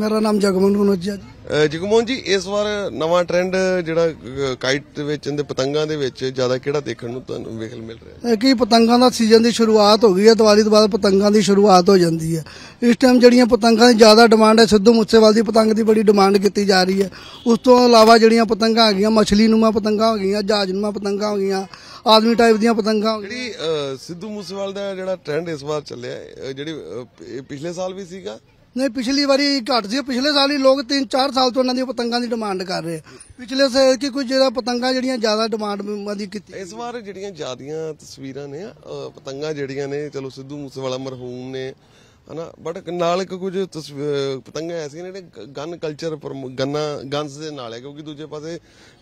ਮੇਰਾ ਨਾਮ ਜਗਮਨ ਕਨੋਜੀਆ ਜੀ ਜਗਮਨ ਜੀ ਇਸ ਵਾਰ ਨਵਾਂ ਟ੍ਰੈਂਡ ਜਿਹੜਾ ਕਾਈਟ ਦੇ ਵਿੱਚ ਤੇ ਪਤੰਗਾਂ ਦੇ ਵਿੱਚ ਜ਼ਿਆਦਾ ਕਿਹੜਾ ਦੇਖਣ ਨੂੰ ਤੁਹਾਨੂੰ ਵੇਖਣ ਮਿਲ ਰਿਹਾ ਹੈ? ਕੀ ਪਤੰਗਾਂ ਦਾ ਸੀਜ਼ਨ ਦੀ ਸ਼ੁਰੂਆਤ ਹੋ ਗਈ ਹੈ ਦੀਵਾਲੀ ਤੋਂ ਬਾਅਦ ਪਤੰਗਾਂ ਦੀ ਸ਼ੁਰੂਆਤ ਹੋ ਜਾਂਦੀ ਹੈ ਇਸ ਟਾਈਮ ਜਿਹੜੀਆਂ ਪਤੰਗਾਂ ਦੀ ਜ਼ਿਆਦਾ ਡਿਮਾਂਡ ਹੈ ਸਿੱਧੂ ਮੂਸੇਵਾਲ ਦੀ ਪਤੰਗ ਦੀ ਬੜੀ ਡਿਮਾਂਡ ਕੀਤੀ ਜਾ ਰਹੀ ਹੈ ਉਸ ਤੋਂ ਇਲਾਵਾ ਜਿਹੜੀਆਂ ਪਤੰਗਾਂ ਆ ਗਈਆਂ ਮਛਲੀ ਨੂਮਾ ਪਤੰਗਾਂ ਹੋ ਗਈਆਂ ਨੂਮਾ ਪਤੰਗਾਂ ਹੋ ਗਈਆਂ ਆਦਮੀ ਟਾਈਪ ਦੀਆਂ ਪਤੰਗਾਂ ਹੋ ਗਈਆਂ ਜਿਹੜੀ ਸਿੱਧੂ ਮੂਸੇਵਾਲ ਦਾ ਜਿਹੜਾ ਟ੍ਰੈਂਡ ਇਸ ਵਾਰ ਚੱਲਿਆ ਹੈ, ਜਿਹੜੀ ਪਿਛਲੇ ਸਾਲ ਵੀ ਸੀਗਾ ਨਹੀਂ ਪਿਛਲੀ ਵਾਰੀ ਘਟ ਸੀ ਪਿਛਲੇ ਸਾਲ ਹੀ ਲੋਕ 3-4 ਸਾਲ ਤੋਂ ਇਹਨਾਂ ਦੀ ਪਤੰਗਾਂ ਦੀ ਡਿਮਾਂਡ ਕਰ ਰਹੇ ਪਿਛਲੇ ਸਾਲ ਕੀ ਕੋਈ ਜਿਹੜਾ ਪਤੰਗਾਂ ਜਿਹੜੀਆਂ ਜ਼ਿਆਦਾ ਡਿਮਾਂਡ ਦੀ ਕੀਤੀ ਇਸ ਵਾਰ ਜਿਹੜੀਆਂ ਜ਼ਿਆਦੀਆਂ ਤਸਵੀਰਾਂ ਨੇ ਪਤੰਗਾਂ ਜਿਹੜੀਆਂ ਨੇ ਚਲੋ ਸਿੱਧੂ ਮੂਸੇਵਾਲਾ ਮਰਹੂਮ ਨੇ ਹਨਾ ਬਟ ਨਾਲ ਇੱਕ ਕੁਝ ਪਤੰਗਾਂ ਐਸੀਆਂ ਨੇ ਜਿਹੜੇ ਗਨ ਕਲਚਰ ਗੰਨਾ ਗੰਸ ਦੇ ਨਾਲ ਹੈ ਕਿਉਂਕਿ ਦੂਜੇ ਪਾਸੇ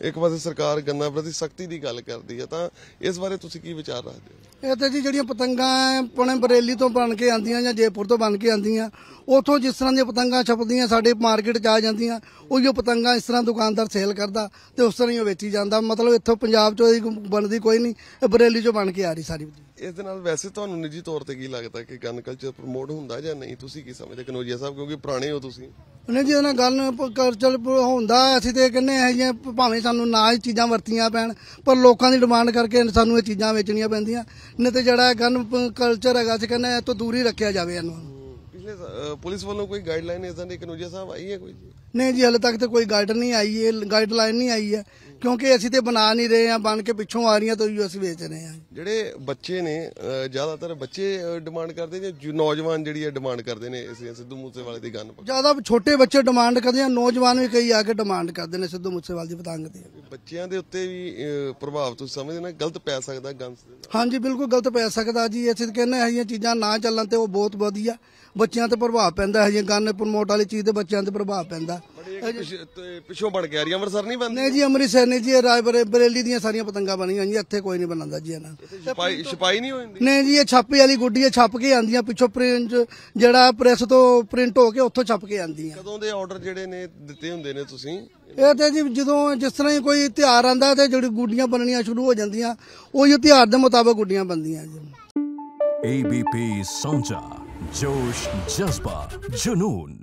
ਇੱਕ ਪਾਸੇ ਸਰਕਾਰ ਗੰਨਾ ਪ੍ਰਤੀ ਸਖਤੀ ਦੀ ਗੱਲ ਕਰਦੀ ਹੈ ਤਾਂ ਇਸ ਬਾਰੇ ਤੁਸੀਂ ਕੀ ਵਿਚਾਰ ਰੱਖਦੇ ਹੋ ਇਹ ਤਾਂ ਜੀ ਜਿਹੜੀਆਂ ਪਤੰਗਾਂ ਪੁਣੇ ਬਰੇਲੀ ਤੋਂ ਬਣ ਕੇ ਆਂਦੀਆਂ ਜਾਂ ਜੇਪੁਰ ਤੋਂ ਬਣ ਕੇ ਆਂਦੀਆਂ ਉਥੋਂ ਜਿਸ ਤਰ੍ਹਾਂ ਦੀਆਂ ਪਤੰਗਾਂ ਛਪਦੀਆਂ ਸਾਡੇ ਮਾਰਕੀਟ 'ਚ ਆ ਜਾਂਦੀਆਂ ਉਹੀਓ ਪਤੰਗਾਂ ਇਸ ਤਰ੍ਹਾਂ ਦੁਕਾਨਦਾਰ ਸੇਲ ਕਰਦਾ ਤੇ ਉਸ ਤਰ੍ਹਾਂ ਹੀ ਉਹ ਵੇਚੀ ਜਾਂਦਾ ਮਤਲਬ ਇੱਥੋਂ ਪੰਜਾਬ 'ਚੋਂ ਬਣਦੀ ਕੋਈ ਨਹੀਂ ਇਹ ਬਰੇਲੀ 'ਚੋਂ ਬਣ ਕੇ ਆ ਰਹੀ ਸਾਰੀ ਇਸ ਦੇ ਨਾਲ ਵੈਸੇ ਤੁਹਾਨੂੰ ਨਿੱਜੀ ਤੌਰ ਤੇ ਕੀ ਲੱਗਦਾ ਕਿ ਗਨ ਕਲਚਰ ਪ੍ਰਮੋਟ ਹੁੰਦਾ ਜਾਂ ਨਹੀਂ ਤੁਸੀਂ ਕੀ ਸਮਝਦੇ ਕਨੋਜੀਆ ਸਾਹਿਬ ਕਿਉਂਕਿ ਪੁਰਾਣੇ ਹੋ ਤੁਸੀਂ ਨਹੀਂ ਜੀ ਉਹਨਾਂ ਗੱਲ ਕਲਚਰ ਹੁੰਦਾ ਅਸੀਂ ਤੇ ਕਹਿੰਨੇ ਇਹ ਜਿਹੀਆਂ ਭਾਵੇਂ ਸਾਨੂੰ ਨਾ ਹੀ ਚੀਜ਼ਾਂ ਵਰਤੀਆਂ ਪੈਣ ਪਰ ਲੋਕਾਂ ਦੀ ਡਿਮਾਂਡ ਕਰਕੇ ਸਾਨੂੰ ਇਹ ਚੀਜ਼ਾਂ ਵੇਚਣੀਆਂ ਪੈਂਦੀਆਂ ਨਹੀਂ ਤੇ ਜਿਹੜਾ ਗਨ ਕਲਚਰ ਹੈਗਾ ਅਸੀਂ ਕਹਿੰਨੇ ਇਹ ਤੋਂ ਦੂਰ ਹੀ ਰੱਖਿਆ ਜਾਵੇ ਇਹਨੂੰ ਪਿਛਲੇ ਪੁਲਿਸ ਵੱਲੋਂ ਕੋਈ ਗਾਈਡਲਾਈਨ ਇਸ ਦਾ ਨਹੀਂ ਕਨੋਜੀਆ ਸਾਹਿਬ ਆਈ ਹੈ ਕੋਈ ਨਹੀਂ ਜੀ ਹਲੇ ਤੱਕ ਤੇ ਕੋਈ ਗਾਈਡ ਨਹੀਂ ਆਈ ਹੈ ਗਾਈਡਲਾਈਨ ਨਹੀਂ ਆਈ ਹੈ ਕਿਉਂਕਿ ਅਸੀਂ ਤੇ ਬਣਾ ਨਹੀਂ ਰਹੇ ਆ ਬਣ ਕੇ ਪਿੱਛੋਂ ਆ ਰਹੀਆਂ ਤੋਂ ਹੀ ਅਸੀਂ ਵੇਚ ਰਹੇ ਆ ਜਿਹੜੇ ਬੱਚੇ ਨੇ ਜ਼ਿਆਦਾਤਰ ਬੱਚੇ ਡਿਮਾਂਡ ਕਰਦੇ ਨੇ ਜਾਂ ਨੌਜਵਾਨ ਜਿਹੜੀ ਹੈ ਡਿਮਾਂਡ ਕਰਦੇ ਨੇ ਇਸ ਸਿੱਧੂ ਮੂਸੇਵਾਲੇ ਦੀ ਗੱਲ ਜਿਆਦਾ ਛੋਟੇ ਬੱਚੇ ਡਿਮਾਂਡ ਕਰਦੇ ਆ ਨੌਜਵਾਨ ਵੀ ਕਈ ਆ ਕੇ ਡਿਮਾਂਡ ਕਰਦੇ ਨੇ ਸਿੱਧੂ ਮੂਸੇਵਾਲ ਦੀ ਪਤੰਗ ਤੇ ਬੱਚਿਆਂ ਦੇ ਉੱਤੇ ਵੀ ਪ੍ਰਭਾਵ ਤੁਸੀਂ ਸਮਝਦੇ ਨਾ ਗਲਤ ਪੈ ਸਕਦਾ ਗੰਸ ਹਾਂਜੀ ਬਿਲਕੁਲ ਗਲਤ ਪੈ ਸਕਦਾ ਜੀ ਅਸੀਂ ਕਹਿੰਦੇ ਆ ਇਹ ਚੀਜ਼ਾਂ ਨਾ ਚੱਲਣ ਤੇ ਉਹ ਬਹੁਤ ਵਧੀਆ ਬੱਚਿਆਂ ਤੇ ਪ੍ਰਭਾਵ ਪੈਂਦਾ ਹੈ ਜੀ ਗੰਨ ਪ੍ਰਮੋਟ ਵਾਲੀ ਚੀਜ਼ ਤੇ ਬੱਚਿਆਂ ਤੇ ਪ੍ਰਭਾਵ ਪੈਂਦਾ ਪਿਛੋਂ ਬਣ ਗਿਆ ਰਹੀ ਅੰਮ੍ਰਿਤਸਰ ਨਹੀਂ ਬਣਦੀ ਨਹੀਂ ਜੀ ਅੰਮ੍ਰਿਤਸਰ ਨਹੀਂ ਜੀ ਇਹ ਬਰੇਲੀ ਦੀਆਂ ਸਾਰੀਆਂ ਪਤੰਗਾ ਬਣੀਆਂ ਜੀ ਇੱਥੇ ਕੋਈ ਨਹੀਂ ਬਣਾਉਂਦਾ ਜੀ ਇਹਨਾਂ ਛਪਾਈ ਛਪਾਈ ਨਹੀਂ ਹੋਈਂਦੀ ਨਹੀਂ ਜੀ ਇਹ ਛਾਪੀ ਵਾਲੀ ਗੁੱਡੀ ਇਹ ਛਾਪ ਕੇ ਆਂਦੀਆਂ ਪਿਛੋਂ ਪ੍ਰਿੰਟ ਜਿਹੜਾ ਪ੍ਰੈਸ ਤੋਂ ਪ੍ਰਿੰਟ ਹੋ ਕੇ ਉੱਥੋਂ ਛਾਪ ਕੇ ਆਂਦੀਆਂ ਕਦੋਂ ਦੇ ਆਰਡਰ ਜਿਹੜੇ ਨੇ ਦਿੱਤੇ ਹੁੰਦੇ ਨੇ ਤੁਸੀਂ ਇਹ ਤੇ ਜੀ ਜਦੋਂ ਜਿਸ ਤਰ੍ਹਾਂ ਹੀ ਕੋਈ ਤਿਹਾਰ ਆਂਦਾ ਤੇ ਜਿਹੜੀ ਗੁੱਡੀਆਂ ਬਣਨੀਆਂ ਸ਼ੁਰੂ ਹੋ ਜਾਂਦੀਆਂ ਉਹ ਹੀ ਤਿਹਾਰ ਦੇ ਮੁਤਾਬਕ ਗੁੱਡੀਆਂ ਬਣਦੀਆਂ ਜੀ ABP ਸੌਂਚਾ ਜੋਸ਼ ਜਜ਼ਬਾ ਜਨੂਨ